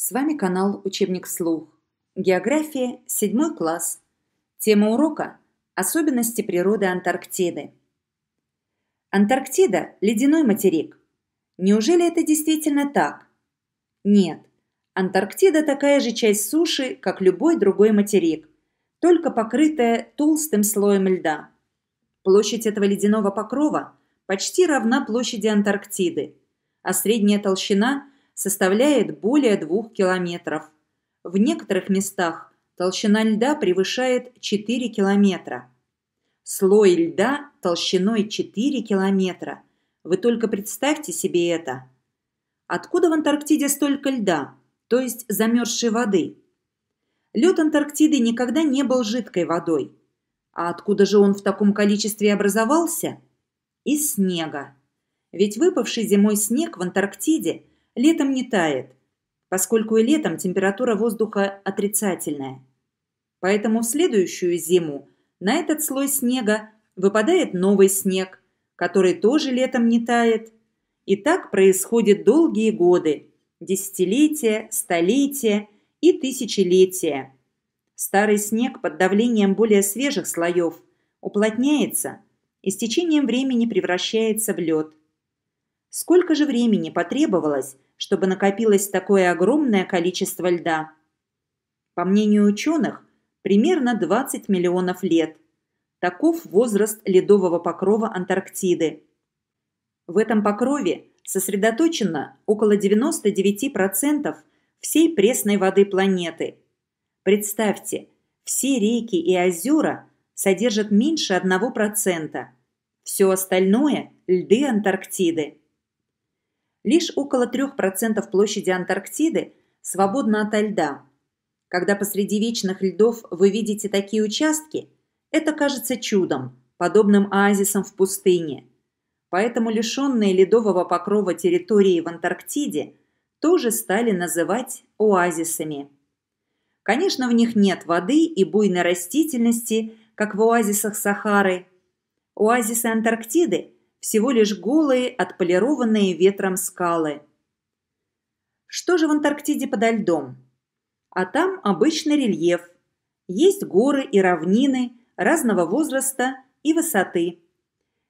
С вами канал «Учебник Слух. География, 7 класс. Тема урока – особенности природы Антарктиды. Антарктида – ледяной материк. Неужели это действительно так? Нет. Антарктида – такая же часть суши, как любой другой материк, только покрытая толстым слоем льда. Площадь этого ледяного покрова почти равна площади Антарктиды, а средняя толщина составляет более 2 километров. В некоторых местах толщина льда превышает 4 километра. Слой льда толщиной 4 километра. Вы только представьте себе это. Откуда в Антарктиде столько льда, то есть замерзшей воды? Лед Антарктиды никогда не был жидкой водой. А откуда же он в таком количестве образовался? Из снега. Ведь выпавший зимой снег в Антарктиде летом не тает, поскольку и летом температура воздуха отрицательная. Поэтому в следующую зиму на этот слой снега выпадает новый снег, который тоже летом не тает. И так происходит долгие годы, десятилетия, столетия и тысячелетия. Старый снег под давлением более свежих слоев уплотняется и с течением времени превращается в лед. Сколько же времени потребовалось, чтобы накопилось такое огромное количество льда? По мнению ученых, примерно 20 миллионов лет. Таков возраст ледового покрова Антарктиды. В этом покрове сосредоточено около 99% всей пресной воды планеты. Представьте, все реки и озера содержат меньше 1%. Все остальное – льды Антарктиды. Лишь около 3% площади Антарктиды свободна от льда. Когда посреди вечных льдов вы видите такие участки, это кажется чудом, подобным оазисам в пустыне. Поэтому лишенные ледового покрова территории в Антарктиде тоже стали называть оазисами. Конечно, в них нет воды и буйной растительности, как в оазисах Сахары. Оазисы Антарктиды – всего лишь голые, отполированные ветром скалы. Что же в Антарктиде подо льдом? А там обычный рельеф. Есть горы и равнины разного возраста и высоты.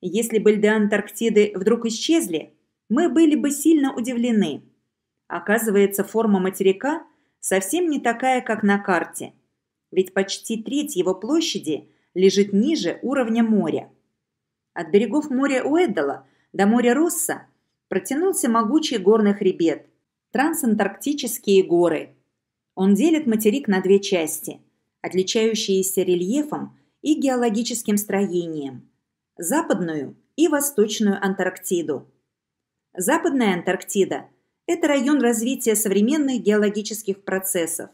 Если бы льды Антарктиды вдруг исчезли, мы были бы сильно удивлены. Оказывается, форма материка совсем не такая, как на карте. Ведь почти треть его площади лежит ниже уровня моря. От берегов моря Уэддала до моря Росса протянулся могучий горный хребет – трансантарктические горы. Он делит материк на две части, отличающиеся рельефом и геологическим строением – западную и восточную Антарктиду. Западная Антарктида – это район развития современных геологических процессов.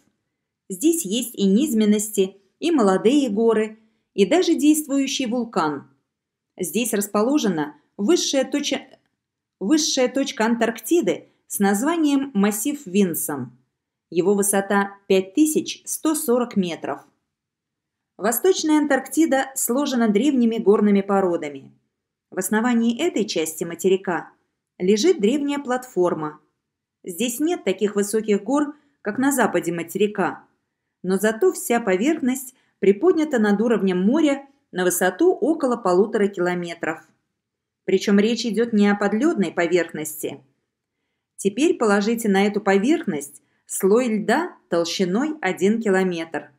Здесь есть и низменности, и молодые горы, и даже действующий вулкан – Здесь расположена высшая, точа... высшая точка Антарктиды с названием массив Винсон. Его высота 5140 метров. Восточная Антарктида сложена древними горными породами. В основании этой части материка лежит древняя платформа. Здесь нет таких высоких гор, как на западе материка, но зато вся поверхность приподнята над уровнем моря на высоту около полутора километров. Причем речь идет не о подледной поверхности. Теперь положите на эту поверхность слой льда толщиной 1 километр.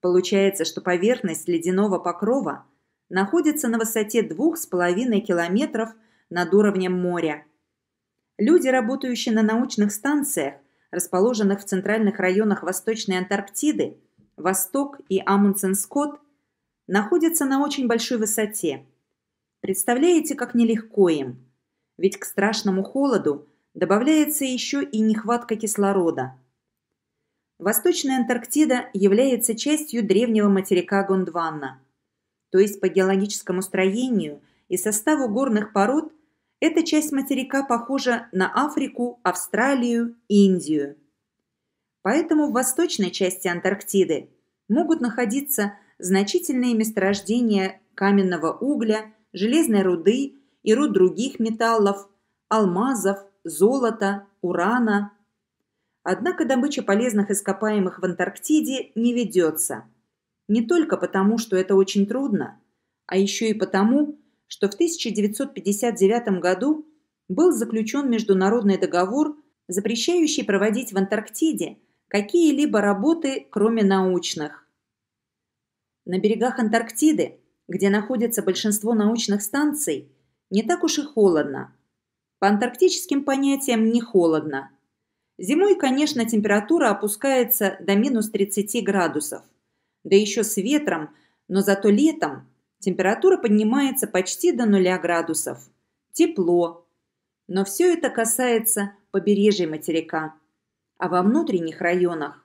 Получается, что поверхность ледяного покрова находится на высоте 2,5 километров над уровнем моря. Люди, работающие на научных станциях, расположенных в центральных районах Восточной Антарктиды, Восток и Амундсен-Скотт, находятся на очень большой высоте. Представляете, как нелегко им? Ведь к страшному холоду добавляется еще и нехватка кислорода. Восточная Антарктида является частью древнего материка Гондвана. То есть по геологическому строению и составу горных пород эта часть материка похожа на Африку, Австралию, Индию. Поэтому в восточной части Антарктиды могут находиться значительные месторождения каменного угля, железной руды и руд других металлов, алмазов, золота, урана. Однако добыча полезных ископаемых в Антарктиде не ведется. Не только потому, что это очень трудно, а еще и потому, что в 1959 году был заключен международный договор, запрещающий проводить в Антарктиде какие-либо работы, кроме научных. На берегах Антарктиды, где находится большинство научных станций, не так уж и холодно. По антарктическим понятиям не холодно. Зимой, конечно, температура опускается до минус 30 градусов. Да еще с ветром, но зато летом температура поднимается почти до 0 градусов. Тепло. Но все это касается побережья материка. А во внутренних районах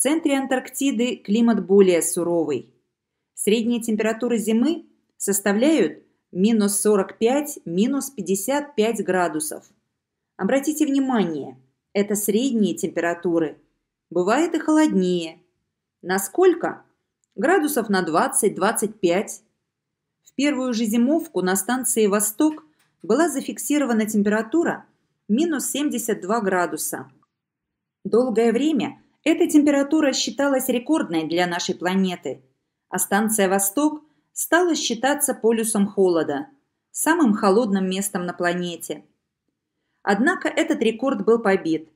в центре Антарктиды климат более суровый. Средние температуры зимы составляют минус 45, минус 55 градусов. Обратите внимание, это средние температуры. Бывает и холоднее. Насколько? Градусов на 20-25. В первую же зимовку на станции «Восток» была зафиксирована температура минус 72 градуса. Долгое время – эта температура считалась рекордной для нашей планеты, а станция «Восток» стала считаться полюсом холода, самым холодным местом на планете. Однако этот рекорд был побит.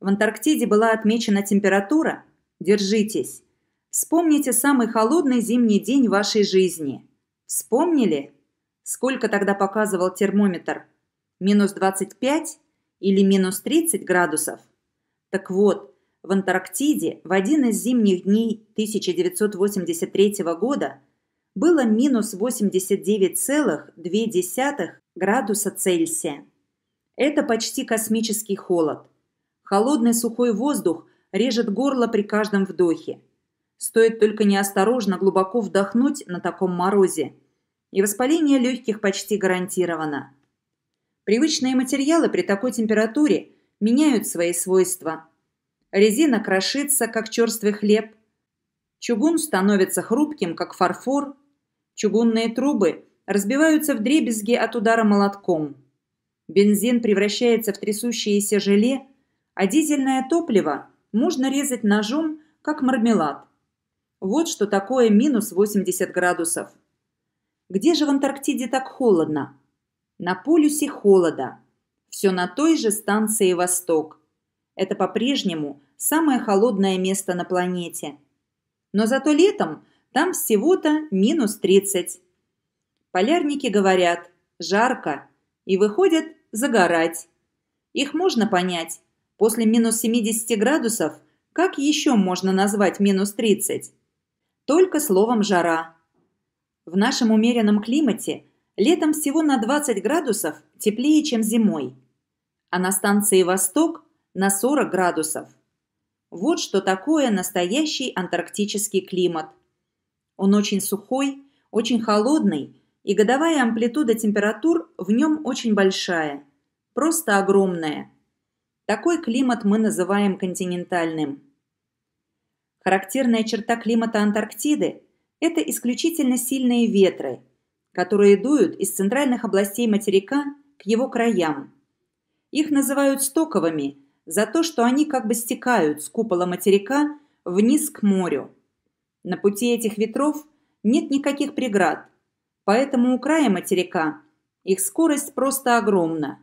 В Антарктиде была отмечена температура, держитесь, вспомните самый холодный зимний день вашей жизни. Вспомнили? Сколько тогда показывал термометр? Минус 25 или минус 30 градусов? Так вот, в Антарктиде в один из зимних дней 1983 года было минус 89,2 градуса Цельсия. Это почти космический холод. Холодный сухой воздух режет горло при каждом вдохе. Стоит только неосторожно глубоко вдохнуть на таком морозе. И воспаление легких почти гарантировано. Привычные материалы при такой температуре меняют свои свойства – резина крошится, как черствый хлеб, чугун становится хрупким, как фарфор, чугунные трубы разбиваются в дребезги от удара молотком, бензин превращается в трясущееся желе, а дизельное топливо можно резать ножом, как мармелад. Вот что такое минус 80 градусов. Где же в Антарктиде так холодно? На полюсе холода. Все на той же станции «Восток». Это по-прежнему самое холодное место на планете. Но зато летом там всего-то минус 30. Полярники говорят «жарко» и выходят загорать. Их можно понять. После минус 70 градусов как еще можно назвать минус 30? Только словом «жара». В нашем умеренном климате летом всего на 20 градусов теплее, чем зимой, а на станции «Восток» на 40 градусов – вот что такое настоящий антарктический климат. Он очень сухой, очень холодный, и годовая амплитуда температур в нем очень большая, просто огромная. Такой климат мы называем континентальным. Характерная черта климата Антарктиды – это исключительно сильные ветры, которые дуют из центральных областей материка к его краям. Их называют стоковыми – за то, что они как бы стекают с купола материка вниз к морю. На пути этих ветров нет никаких преград, поэтому у края материка их скорость просто огромна.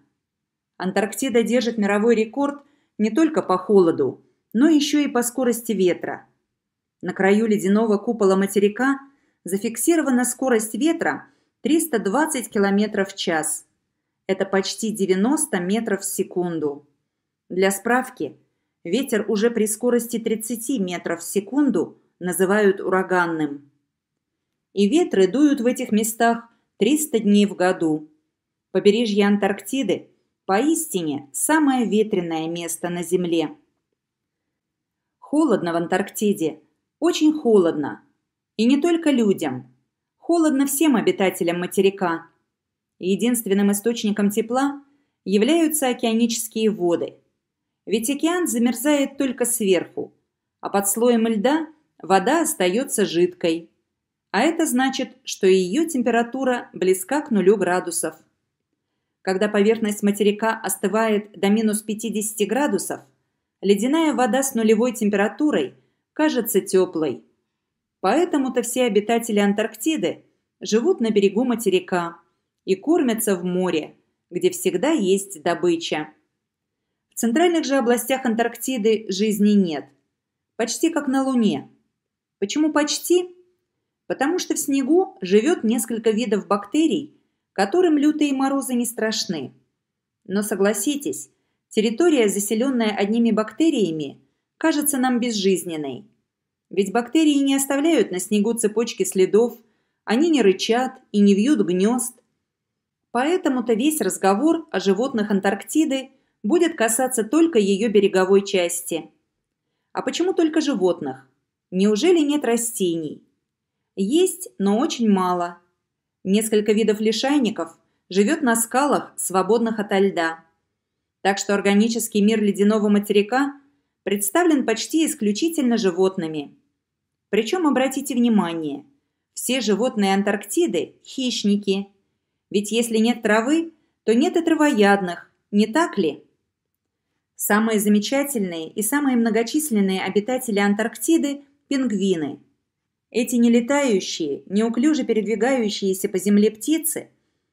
Антарктида держит мировой рекорд не только по холоду, но еще и по скорости ветра. На краю ледяного купола материка зафиксирована скорость ветра 320 км в час. Это почти 90 метров в секунду. Для справки, ветер уже при скорости 30 метров в секунду называют ураганным. И ветры дуют в этих местах 300 дней в году. Побережье Антарктиды поистине самое ветреное место на Земле. Холодно в Антарктиде, очень холодно. И не только людям. Холодно всем обитателям материка. Единственным источником тепла являются океанические воды – ведь океан замерзает только сверху, а под слоем льда вода остается жидкой. А это значит, что ее температура близка к нулю градусов. Когда поверхность материка остывает до минус 50 градусов, ледяная вода с нулевой температурой кажется теплой. Поэтому-то все обитатели Антарктиды живут на берегу материка и кормятся в море, где всегда есть добыча. В центральных же областях Антарктиды жизни нет. Почти как на Луне. Почему почти? Потому что в снегу живет несколько видов бактерий, которым лютые морозы не страшны. Но согласитесь, территория, заселенная одними бактериями, кажется нам безжизненной. Ведь бактерии не оставляют на снегу цепочки следов, они не рычат и не вьют гнезд. Поэтому-то весь разговор о животных Антарктиды будет касаться только ее береговой части. А почему только животных? Неужели нет растений? Есть, но очень мало. Несколько видов лишайников живет на скалах, свободных ото льда. Так что органический мир ледяного материка представлен почти исключительно животными. Причем, обратите внимание, все животные Антарктиды – хищники. Ведь если нет травы, то нет и травоядных, не так ли? Самые замечательные и самые многочисленные обитатели Антарктиды – пингвины. Эти нелетающие, неуклюже передвигающиеся по земле птицы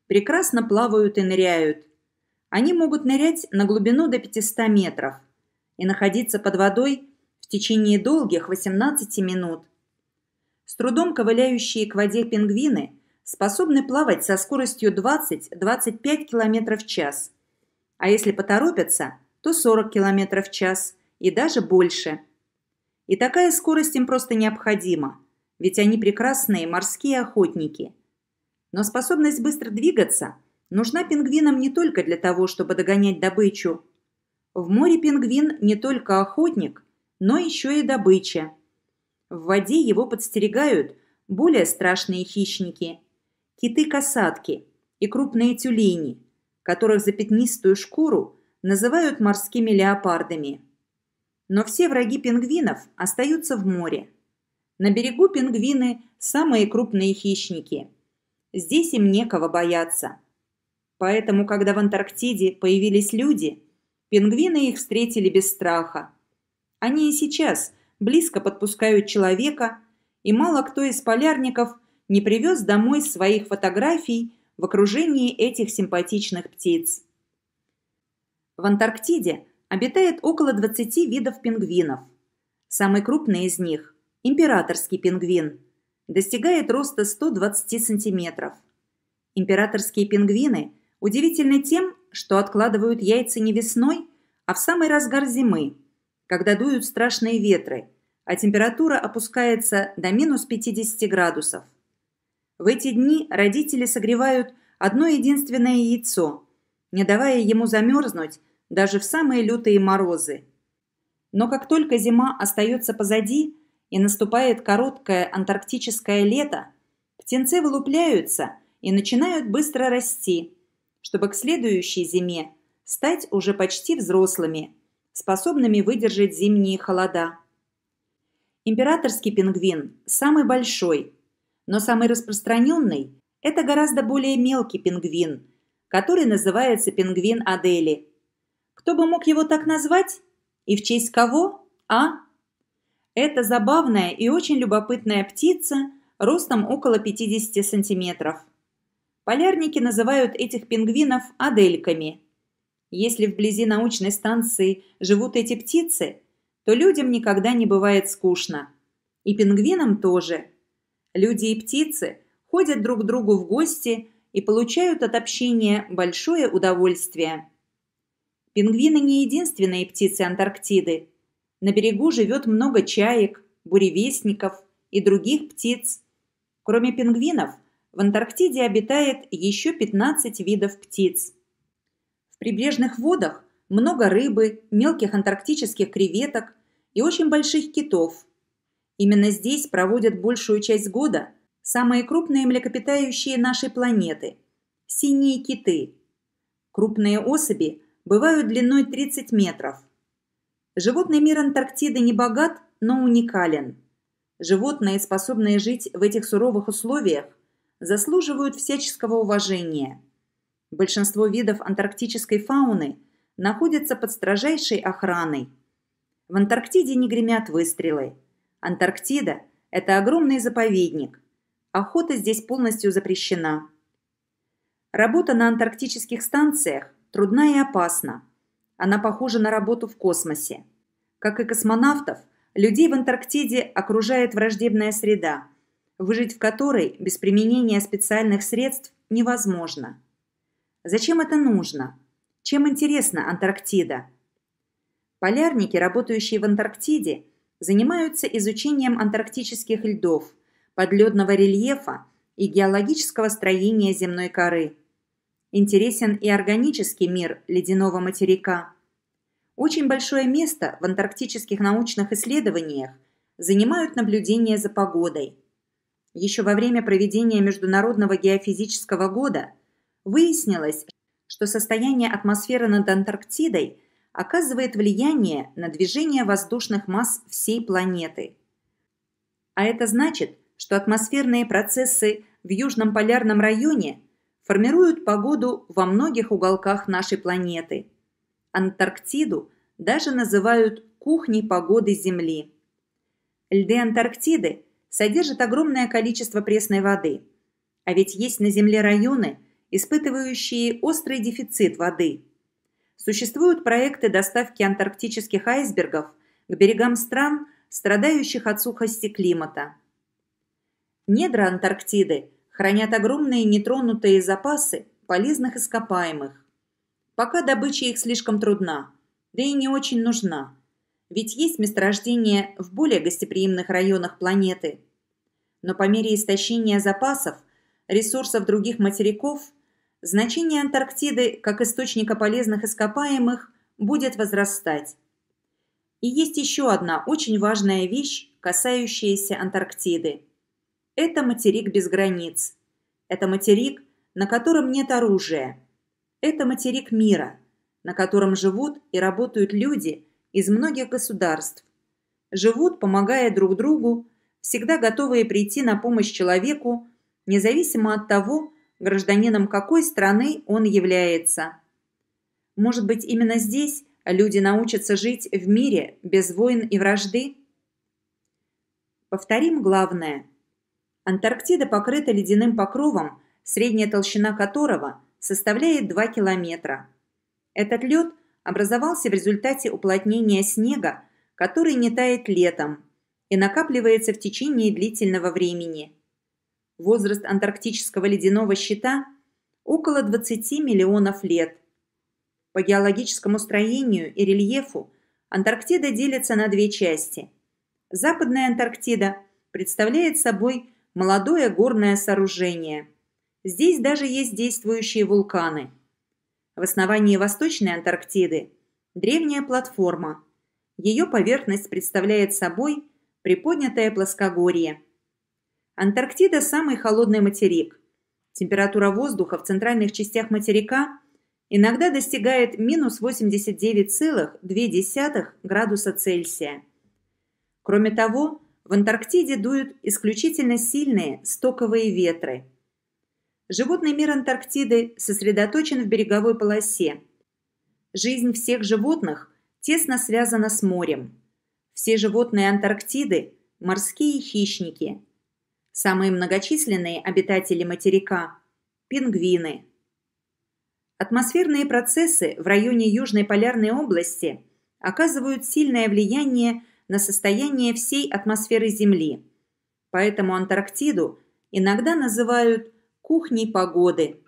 прекрасно плавают и ныряют. Они могут нырять на глубину до 500 метров и находиться под водой в течение долгих 18 минут. С трудом ковыляющие к воде пингвины способны плавать со скоростью 20-25 км в час. А если поторопятся – то 40 км в час и даже больше. И такая скорость им просто необходима, ведь они прекрасные морские охотники. Но способность быстро двигаться нужна пингвинам не только для того, чтобы догонять добычу. В море пингвин не только охотник, но еще и добыча. В воде его подстерегают более страшные хищники – киты-касатки и крупные тюлени, которых за пятнистую шкуру – называют морскими леопардами. Но все враги пингвинов остаются в море. На берегу пингвины – самые крупные хищники. Здесь им некого бояться. Поэтому, когда в Антарктиде появились люди, пингвины их встретили без страха. Они и сейчас близко подпускают человека, и мало кто из полярников не привез домой своих фотографий в окружении этих симпатичных птиц. В Антарктиде обитает около 20 видов пингвинов. Самый крупный из них – императорский пингвин, достигает роста 120 сантиметров. Императорские пингвины удивительны тем, что откладывают яйца не весной, а в самый разгар зимы, когда дуют страшные ветры, а температура опускается до минус 50 градусов. В эти дни родители согревают одно единственное яйцо, не давая ему замерзнуть даже в самые лютые морозы. Но как только зима остается позади и наступает короткое антарктическое лето, птенцы вылупляются и начинают быстро расти, чтобы к следующей зиме стать уже почти взрослыми, способными выдержать зимние холода. Императорский пингвин – самый большой, но самый распространенный – это гораздо более мелкий пингвин, который называется пингвин Адели – кто бы мог его так назвать? И в честь кого? А? Это забавная и очень любопытная птица, ростом около 50 сантиметров. Полярники называют этих пингвинов адельками. Если вблизи научной станции живут эти птицы, то людям никогда не бывает скучно. И пингвинам тоже. Люди и птицы ходят друг к другу в гости и получают от общения большое удовольствие. Пингвины не единственные птицы Антарктиды. На берегу живет много чаек, буревестников и других птиц. Кроме пингвинов, в Антарктиде обитает еще 15 видов птиц. В прибрежных водах много рыбы, мелких антарктических креветок и очень больших китов. Именно здесь проводят большую часть года самые крупные млекопитающие нашей планеты – синие киты. Крупные особи – бывают длиной 30 метров. Животный мир Антарктиды не богат, но уникален. Животные, способные жить в этих суровых условиях, заслуживают всяческого уважения. Большинство видов антарктической фауны находятся под строжайшей охраной. В Антарктиде не гремят выстрелы. Антарктида – это огромный заповедник. Охота здесь полностью запрещена. Работа на антарктических станциях трудна и опасна. Она похожа на работу в космосе. Как и космонавтов, людей в Антарктиде окружает враждебная среда, выжить в которой без применения специальных средств невозможно. Зачем это нужно? Чем интересна Антарктида? Полярники, работающие в Антарктиде, занимаются изучением антарктических льдов, подледного рельефа и геологического строения земной коры – Интересен и органический мир ледяного материка. Очень большое место в антарктических научных исследованиях занимают наблюдения за погодой. Еще во время проведения Международного геофизического года выяснилось, что состояние атмосферы над Антарктидой оказывает влияние на движение воздушных масс всей планеты. А это значит, что атмосферные процессы в Южном полярном районе формируют погоду во многих уголках нашей планеты. Антарктиду даже называют кухней погоды Земли. Льды Антарктиды содержат огромное количество пресной воды. А ведь есть на Земле районы, испытывающие острый дефицит воды. Существуют проекты доставки антарктических айсбергов к берегам стран, страдающих от сухости климата. Недра Антарктиды – хранят огромные нетронутые запасы полезных ископаемых. Пока добыча их слишком трудна, да и не очень нужна. Ведь есть месторождения в более гостеприимных районах планеты. Но по мере истощения запасов, ресурсов других материков, значение Антарктиды как источника полезных ископаемых будет возрастать. И есть еще одна очень важная вещь, касающаяся Антарктиды – это материк без границ. Это материк, на котором нет оружия. Это материк мира, на котором живут и работают люди из многих государств. Живут, помогая друг другу, всегда готовые прийти на помощь человеку, независимо от того, гражданином какой страны он является. Может быть, именно здесь люди научатся жить в мире без войн и вражды? Повторим главное – Антарктида покрыта ледяным покровом, средняя толщина которого составляет 2 километра. Этот лед образовался в результате уплотнения снега, который не тает летом и накапливается в течение длительного времени. Возраст антарктического ледяного щита – около 20 миллионов лет. По геологическому строению и рельефу Антарктида делится на две части. Западная Антарктида представляет собой – молодое горное сооружение. Здесь даже есть действующие вулканы. В основании Восточной Антарктиды древняя платформа. Ее поверхность представляет собой приподнятое плоскогорье. Антарктида – самый холодный материк. Температура воздуха в центральных частях материка иногда достигает минус 89,2 градуса Цельсия. Кроме того, в Антарктиде дуют исключительно сильные стоковые ветры. Животный мир Антарктиды сосредоточен в береговой полосе. Жизнь всех животных тесно связана с морем. Все животные Антарктиды – морские хищники. Самые многочисленные обитатели материка – пингвины. Атмосферные процессы в районе Южной полярной области оказывают сильное влияние на состояние всей атмосферы Земли. Поэтому Антарктиду иногда называют «кухней погоды»,